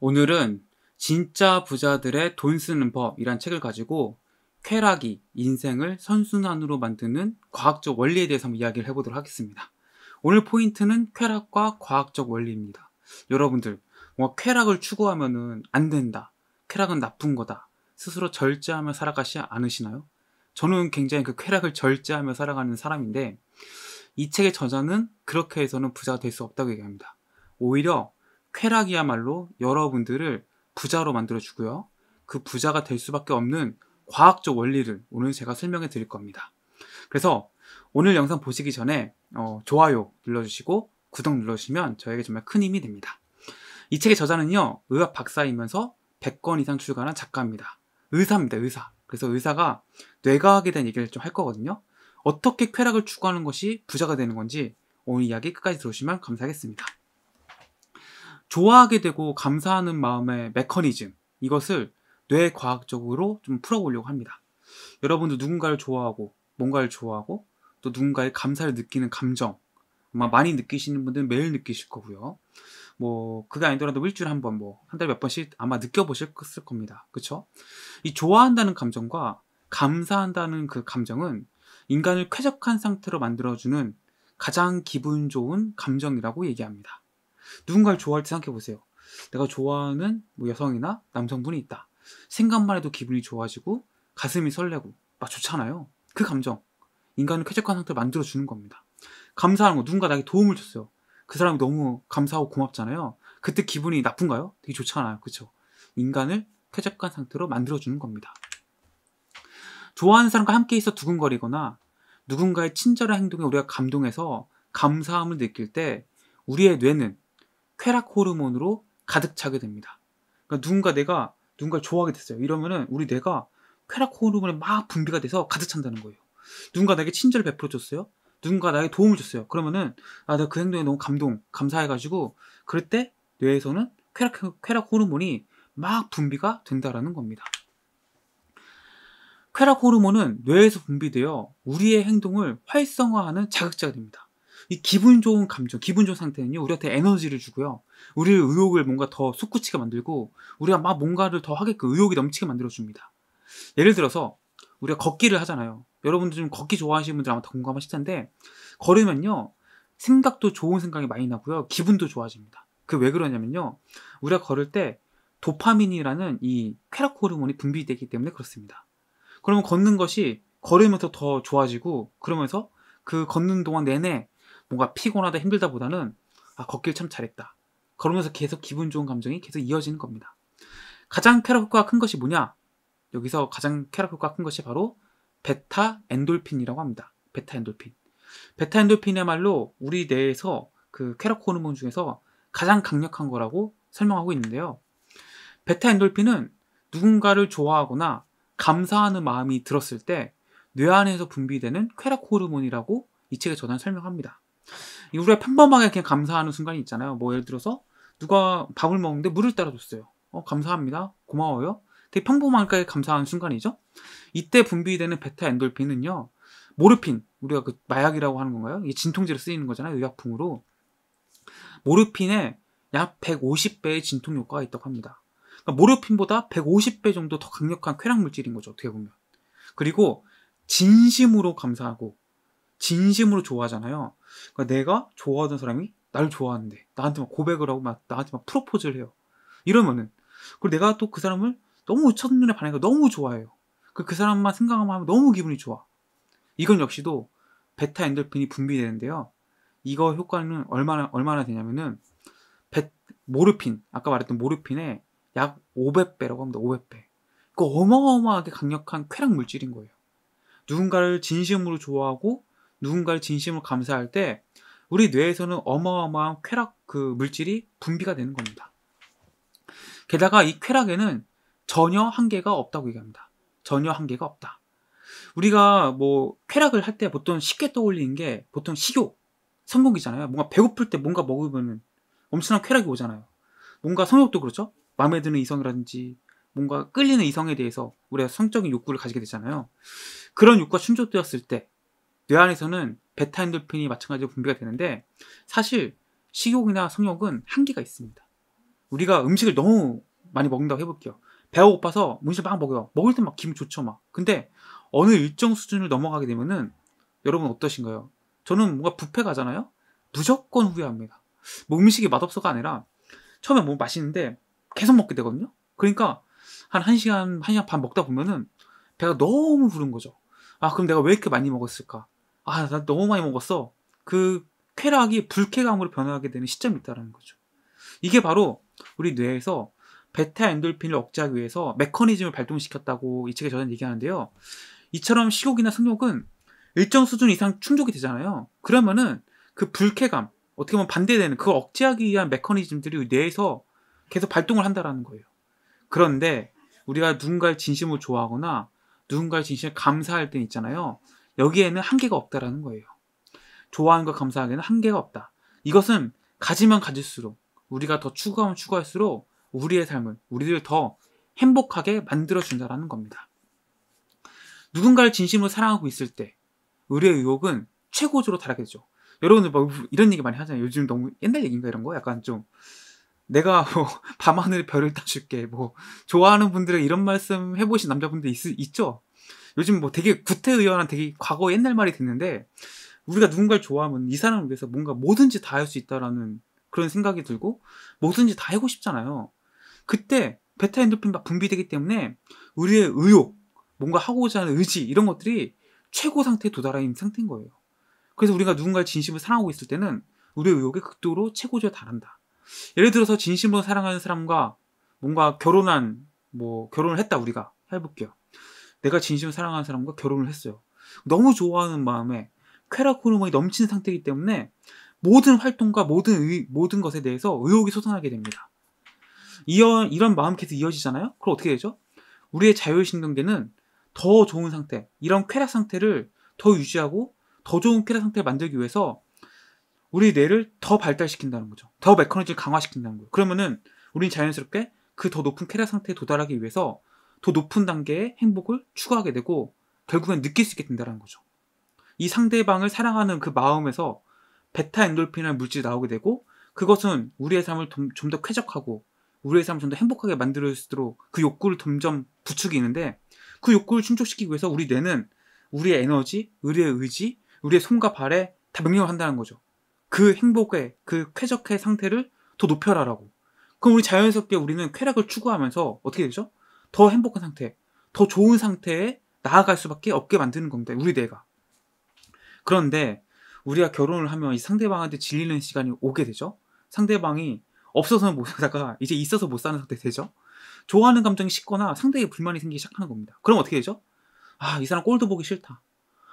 오늘은 진짜 부자들의 돈 쓰는 법이란 책을 가지고 쾌락이 인생을 선순환으로 만드는 과학적 원리에 대해서 한번 이야기를 해보도록 하겠습니다. 오늘 포인트는 쾌락과 과학적 원리입니다. 여러분들, 뭐 쾌락을 추구하면안 된다. 쾌락은 나쁜 거다. 스스로 절제하며 살아가시 않으시나요? 저는 굉장히 그 쾌락을 절제하며 살아가는 사람인데 이 책의 저자는 그렇게 해서는 부자가 될 수 없다고 얘기합니다. 오히려 쾌락이야말로 여러분들을 부자로 만들어주고요. 그 부자가 될 수밖에 없는 과학적 원리를 오늘 제가 설명해 드릴 겁니다. 그래서 오늘 영상 보시기 전에 어, 좋아요 눌러주시고 구독 눌러주시면 저에게 정말 큰 힘이 됩니다. 이 책의 저자는요, 의학 박사이면서 100권 이상 출간한 작가입니다. 의사입니다, 의사. 그래서 의사가 뇌과학에 대한 얘기를 좀 할 거거든요. 어떻게 쾌락을 추구하는 것이 부자가 되는 건지 오늘 이야기 끝까지 들어오시면 감사하겠습니다. 좋아하게 되고 감사하는 마음의 메커니즘 이것을 뇌 과학적으로 좀 풀어보려고 합니다. 여러분도 누군가를 좋아하고 뭔가를 좋아하고 또 누군가의 감사를 느끼는 감정 아마 많이 느끼시는 분들은 매일 느끼실 거고요. 뭐 그게 아니더라도 일주일에 한 번, 뭐 한 달에 몇 번씩 아마 느껴보실 겁니다. 그렇이 좋아한다는 감정과 감사한다는 그 감정은 인간을 쾌적한 상태로 만들어주는 가장 기분 좋은 감정이라고 얘기합니다. 누군가를 좋아할 때 생각해 보세요. 내가 좋아하는 뭐 여성이나 남성분이 있다. 생각만 해도 기분이 좋아지고 가슴이 설레고 막 좋잖아요. 그 감정. 인간은 쾌적한 상태를 만들어 주는 겁니다. 감사하는 거 누군가 나에게 도움을 줬어요. 그 사람이 너무 감사하고 고맙잖아요. 그때 기분이 나쁜가요? 되게 좋잖아요. 그쵸 인간을 쾌적한 상태로 만들어 주는 겁니다. 좋아하는 사람과 함께 있어 두근거리거나 누군가의 친절한 행동에 우리가 감동해서 감사함을 느낄 때 우리의 뇌는 쾌락 호르몬으로 가득 차게 됩니다. 그러니까 누군가 내가 누군가를 좋아하게 됐어요. 이러면은 우리 뇌가 쾌락 호르몬에 막 분비가 돼서 가득 찬다는 거예요. 누군가 나에게 친절을 베풀어 줬어요. 누군가 나에게 도움을 줬어요. 그러면은 아 내가 그 행동에 너무 감동, 감사해가지고 그럴 때 뇌에서는 쾌락 쾌락 호르몬이 막 분비가 된다라는 겁니다. 쾌락 호르몬은 뇌에서 분비되어 우리의 행동을 활성화하는 자극자가 됩니다. 이 기분 좋은 감정, 기분 좋은 상태는요, 우리한테 에너지를 주고요. 우리의 의욕을 뭔가 더 솟구치게 만들고, 우리가 막 뭔가를 더 하게끔 그 의욕이 넘치게 만들어줍니다. 예를 들어서, 우리가 걷기를 하잖아요. 여러분들 좀 걷기 좋아하시는 분들 아마 더 공감하실 텐데, 걸으면요, 생각도 좋은 생각이 많이 나고요. 기분도 좋아집니다. 그 왜 그러냐면요, 우리가 걸을 때 도파민이라는 이 쾌락 호르몬이 분비되기 때문에 그렇습니다. 그러면 걷는 것이 걸으면서 더 좋아지고, 그러면서 그 걷는 동안 내내 뭔가 피곤하다 힘들다 보다는 아, 걷길 참 잘했다. 그러면서 계속 기분 좋은 감정이 계속 이어지는 겁니다. 가장 쾌락 효과가 큰 것이 뭐냐? 여기서 가장 쾌락 효과가 큰 것이 바로 베타 엔돌핀이라고 합니다. 베타 엔돌핀. 베타 엔돌핀의말로 우리 뇌에서 그 쾌락 호르몬 중에서 가장 강력한 거라고 설명하고 있는데요. 베타 엔돌핀은 누군가를 좋아하거나 감사하는 마음이 들었을 때 뇌 안에서 분비되는 쾌락 호르몬이라고 이책에 전한 설명합니다. 우리가 평범하게 그냥 감사하는 순간이 있잖아요. 뭐 예를 들어서 누가 밥을 먹는데 물을 따라줬어요. 어, 감사합니다. 고마워요. 되게 평범하게 감사하는 순간이죠. 이때 분비되는 베타 엔돌핀은요. 모르핀, 우리가 그 마약이라고 하는 건가요? 이게 진통제로 쓰이는 거잖아요. 의약품으로. 모르핀에 약 150배의 진통 효과가 있다고 합니다. 그러니까 모르핀보다 150배 정도 더 강력한 쾌락 물질인 거죠. 어떻게 보면. 그리고 진심으로 감사하고 진심으로 좋아하잖아요. 그러니까 내가 좋아하던 사람이 나를 좋아하는데 나한테 막 고백을 하고 막 나한테 막 프로포즈를 해요. 이러면은 그리고 내가 또 그 사람을 너무 첫눈에 반해서 너무 좋아해요. 그, 그 사람만 생각하면 너무 기분이 좋아. 이건 역시도 베타 엔돌핀이 분비되는데요. 이거 효과는 얼마나 얼마나 되냐면은 베, 모르핀 아까 말했던 모르핀의 약 500배라고 합니다. 500배. 그 어마어마하게 강력한 쾌락 물질인 거예요. 누군가를 진심으로 좋아하고 누군가를 진심으로 감사할 때 우리 뇌에서는 어마어마한 쾌락 그 물질이 분비가 되는 겁니다. 게다가 이 쾌락에는 전혀 한계가 없다고 얘기합니다. 전혀 한계가 없다. 우리가 뭐 쾌락을 할 때 보통 쉽게 떠올리는 게 보통 식욕, 성공이잖아요. 뭔가 배고플 때 뭔가 먹으면 엄청난 쾌락이 오잖아요. 뭔가 성욕도 그렇죠. 마음에 드는 이성이라든지 뭔가 끌리는 이성에 대해서 우리가 성적인 욕구를 가지게 되잖아요. 그런 욕구가 충족되었을 때뇌 안에서는 베타 엔돌핀이 마찬가지로 분비가 되는데 사실 식욕이나 성욕은 한계가 있습니다. 우리가 음식을 너무 많이 먹는다고 해볼게요. 배가 고파서 음식을 막 먹어요. 먹을 때 막 기분 좋죠, 막. 근데 어느 일정 수준을 넘어가게 되면은 여러분 어떠신가요? 저는 뭔가 부패 가잖아요. 무조건 후회합니다. 뭐 음식이 맛없어가 아니라 처음에 뭐 맛있는데 계속 먹게 되거든요. 그러니까 한 1시간, 1시간 반 먹다 보면은 배가 너무 부른 거죠. 아, 그럼 내가 왜 이렇게 많이 먹었을까? 아, 나 너무 많이 먹었어. 그 쾌락이 불쾌감으로 변화하게 되는 시점이 있다는 거죠. 이게 바로 우리 뇌에서 베타 엔돌핀을 억제하기 위해서 메커니즘을 발동시켰다고 이 책에 저는 얘기하는데요. 이처럼 식욕이나 성욕은 일정 수준 이상 충족이 되잖아요. 그러면은 그 불쾌감, 어떻게 보면 반대되는 그걸 억제하기 위한 메커니즘들이 뇌에서 계속 발동을 한다라는 거예요. 그런데 우리가 누군가의진심을 좋아하거나 누군가의진심을 감사할 때 있잖아요. 여기에는 한계가 없다라는 거예요. 좋아하는과감사하기에는 한계가 없다. 이것은 가지면 가질수록 우리가 더 추구하면 추구할수록 우리의 삶을 우리를 더 행복하게 만들어 준다라는 겁니다. 누군가를 진심으로 사랑하고 있을 때우리 의혹은 의 최고조로 달하겠죠. 여러분들 막 뭐 이런 얘기 많이 하잖아요. 요즘 너무 옛날 얘기인가 이런 거 약간 좀 내가 뭐 밤하늘에 별을 따줄게 뭐 좋아하는 분들은 이런 말씀 해보신 남자분들 있, 있죠. 요즘 뭐 되게 구태의연한 되게 과거 옛날 말이 됐는데 우리가 누군가를 좋아하면 이 사람을 위해서 뭔가 뭐든지 다 할 수 있다라는 그런 생각이 들고 뭐든지 다 하고 싶잖아요. 그때 베타 엔도핀 막 분비되기 때문에 우리의 의욕, 뭔가 하고자 하는 의지 이런 것들이 최고 상태에 도달하는 상태인 거예요. 그래서 우리가 누군가를 진심으로 사랑하고 있을 때는 우리의 의욕이 극도로 최고조에 달한다. 예를 들어서 진심으로 사랑하는 사람과 뭔가 결혼한 뭐 결혼을 했다 우리가 해볼게요. 내가 진심으로 사랑하는 사람과 결혼을 했어요. 너무 좋아하는 마음에 쾌락 호르몬이 넘치는 상태이기 때문에 모든 활동과 모든 의, 모든 것에 대해서 의욕이 솟아나게 됩니다. 이런 이런 마음 계속 이어지잖아요. 그럼 어떻게 되죠? 우리의 자율신경계는 더 좋은 상태, 이런 쾌락 상태를 더 유지하고 더 좋은 쾌락 상태를 만들기 위해서 우리 뇌를 더 발달시킨다는 거죠. 더 메커니즘을 강화시킨다는 거예요. 그러면은 우린 자연스럽게 그 더 높은 쾌락 상태에 도달하기 위해서 더 높은 단계의 행복을 추구하게 되고 결국엔 느낄 수 있게 된다는 거죠. 이 상대방을 사랑하는 그 마음에서 베타 엔돌핀이라는 물질이 나오게 되고 그것은 우리의 삶을 좀 더 쾌적하고 우리의 삶을 좀 더 행복하게 만들어줄수록 그 욕구를 점점 부추기는데 그 욕구를 충족시키기 위해서 우리 뇌는 우리의 에너지, 우리의 의지, 우리의 손과 발에 다 명령을 한다는 거죠. 그 행복의, 그 쾌적의 상태를 더 높여라라고. 그럼 우리 자연스럽게 우리는 쾌락을 추구하면서 어떻게 되죠? 더 행복한 상태, 더 좋은 상태에 나아갈 수밖에 없게 만드는 겁니다. 우리 뇌가. 그런데 우리가 결혼을 하면 이 상대방한테 질리는 시간이 오게 되죠. 상대방이 없어서 못 살다가 이제 있어서 못 사는 상태 되죠. 좋아하는 감정이 식거나 상대에게 불만이 생기기 시작하는 겁니다. 그럼 어떻게 되죠? 아, 이 사람 꼴도 보기 싫다.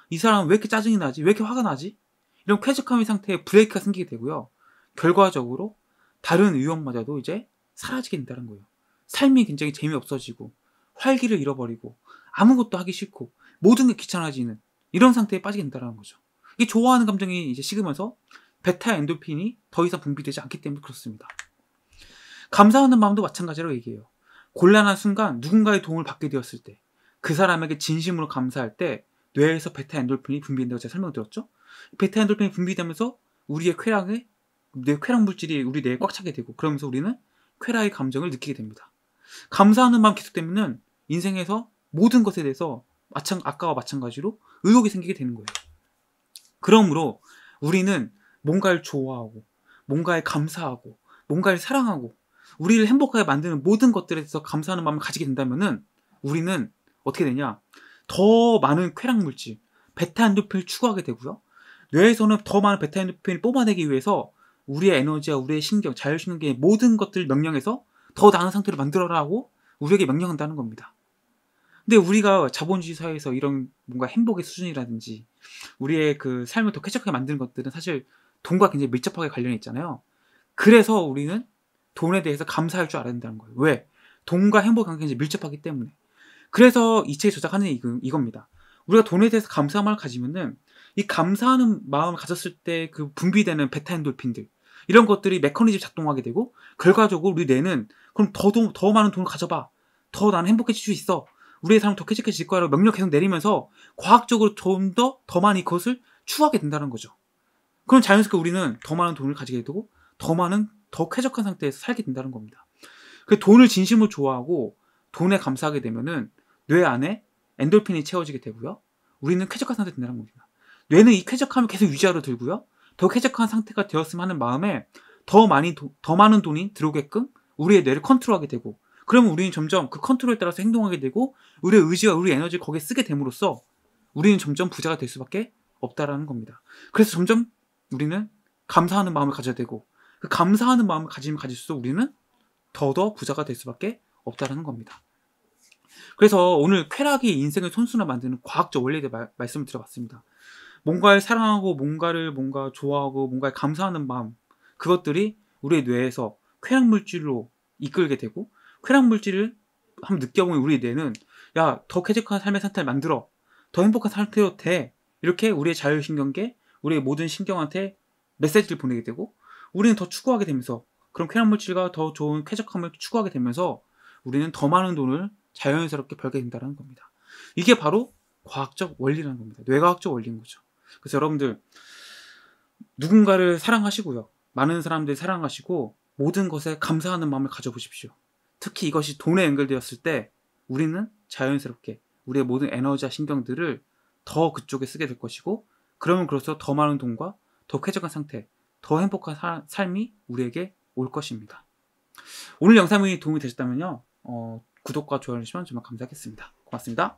이 사람 왜 이렇게 짜증이 나지? 왜 이렇게 화가 나지? 이런 쾌적함의 상태에 브레이크가 생기게 되고요. 결과적으로 다른 유혹마저도 이제 사라지게 된다는 거예요. 삶이 굉장히 재미없어지고 활기를 잃어버리고 아무것도 하기 싫고 모든 게 귀찮아지는 이런 상태에 빠지게 된다는 거죠. 이게 좋아하는 감정이 이제 식으면서 베타 엔돌핀이 더 이상 분비되지 않기 때문에 그렇습니다. 감사하는 마음도 마찬가지로 얘기해요. 곤란한 순간 누군가의 도움을 받게 되었을 때, 그 사람에게 진심으로 감사할 때 뇌에서 베타 엔돌핀이 분비된다고 제가 설명드렸죠? 베타 엔돌핀이 분비되면서 우리의 쾌락에 뇌 쾌락 물질이 우리 뇌에 꽉 차게 되고 그러면서 우리는 쾌락의 감정을 느끼게 됩니다. 감사하는 마음 계속되면은 인생에서 모든 것에 대해서 마찬 아까와 마찬가지로 의욕이 생기게 되는 거예요. 그러므로 우리는 뭔가를 좋아하고 뭔가에 감사하고 뭔가를 사랑하고 우리를 행복하게 만드는 모든 것들에 대해서 감사하는 마음을 가지게 된다면은 우리는 어떻게 되냐 더 많은 쾌락 물질 베타엔도핀을 추구하게 되고요 뇌에서는 더 많은 베타엔도핀을 뽑아내기 위해서 우리의 에너지와 우리의 신경 자율신경계의 모든 것들을 명령해서 더 나은 상태로 만들어라 하고 우리에게 명령한다는 겁니다. 근데 우리가 자본주의 사회에서 이런 뭔가 행복의 수준이라든지 우리의 그 삶을 더 쾌적하게 만드는 것들은 사실 돈과 굉장히 밀접하게 관련이 있잖아요. 그래서 우리는 돈에 대해서 감사할 줄 알아야 된다는 거예요. 왜? 돈과 행복이 굉장히 밀접하기 때문에. 그래서 이 책이 조작하는 이겁니다. 우리가 돈에 대해서 감사함을 가지면은 이 감사하는 마음을 가졌을 때 그 분비되는 베타 엔돌핀들 이런 것들이 메커니즘 작동하게 되고 결과적으로 우리 뇌는 그럼 더, 더, 더 많은 돈을 가져봐. 더 나는 행복해질 수 있어. 우리의 삶은 더 쾌적해질 거야라고 명령 계속 내리면서 과학적으로 좀 더더 더 많이 그것을 추구하게 된다는 거죠. 그럼 자연스럽게 우리는 더 많은 돈을 가지게 되고 더 많은 더 쾌적한 상태에서 살게 된다는 겁니다. 그 돈을 진심으로 좋아하고 돈에 감사하게 되면은 뇌 안에 엔돌핀이 채워지게 되고요. 우리는 쾌적한 상태 된다는 겁니다. 뇌는 이 쾌적함을 계속 유지하러 들고요. 더 쾌적한 상태가 되었으면 하는 마음에 더 많이 더 많은 돈이 들어오게끔 우리의 뇌를 컨트롤하게 되고 그러면 우리는 점점 그 컨트롤에 따라서 행동하게 되고 우리의 의지와 우리 의 에너지를 거기에 쓰게 됨으로써 우리는 점점 부자가 될 수밖에 없다라는 겁니다. 그래서 점점 우리는 감사하는 마음을 가져야 되고 그 감사하는 마음을 가지면 가질수록 우리는 더더 부자가 될 수밖에 없다라는 겁니다. 그래서 오늘 쾌락이 인생을 손수나 만드는 과학적 원리에 대해 말, 말씀을 드려봤습니다. 뭔가를 사랑하고 뭔가를 뭔가 좋아하고 뭔가에 감사하는 마음 그것들이 우리의 뇌에서 쾌락 물질로 이끌게 되고 쾌락 물질을 한번 느껴보면 우리 뇌는 야더 쾌적한 삶의 상태를 만들어 더 행복한 상태로 돼 이렇게 우리의 자율신경계 우리의 모든 신경한테 메시지를 보내게 되고 우리는 더 추구하게 되면서 그런 쾌락 물질과 더 좋은 쾌적함을 추구하게 되면서 우리는 더 많은 돈을 자연스럽게 벌게 된다는 겁니다. 이게 바로 과학적 원리라는 겁니다. 뇌과학적 원리인 거죠. 그래서 여러분들 누군가를 사랑하시고요. 많은 사람들이 사랑하시고 모든 것에 감사하는 마음을 가져보십시오. 특히 이것이 돈에 연결되었을 때 우리는 자연스럽게 우리의 모든 에너지와 신경들을 더 그쪽에 쓰게 될 것이고 그러면 그로써 더 많은 돈과 더 쾌적한 상태, 더 행복한 사, 삶이 우리에게 올 것입니다. 오늘 영상이 도움이 되셨다면요. 어, 구독과 좋아요 주시면 정말 감사하겠습니다. 고맙습니다.